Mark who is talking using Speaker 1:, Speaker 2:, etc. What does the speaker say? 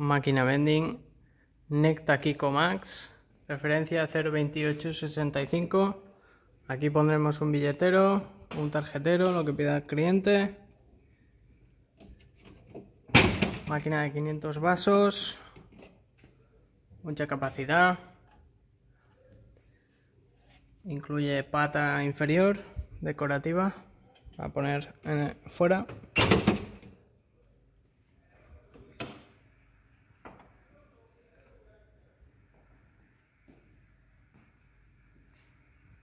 Speaker 1: máquina vending, Necta Kiko Max, referencia 02865. Aquí pondremos un billetero, un tarjetero, lo que pida el cliente. Máquina de 500 vasos, mucha capacidad. Incluye pata inferior decorativa a poner en fuera.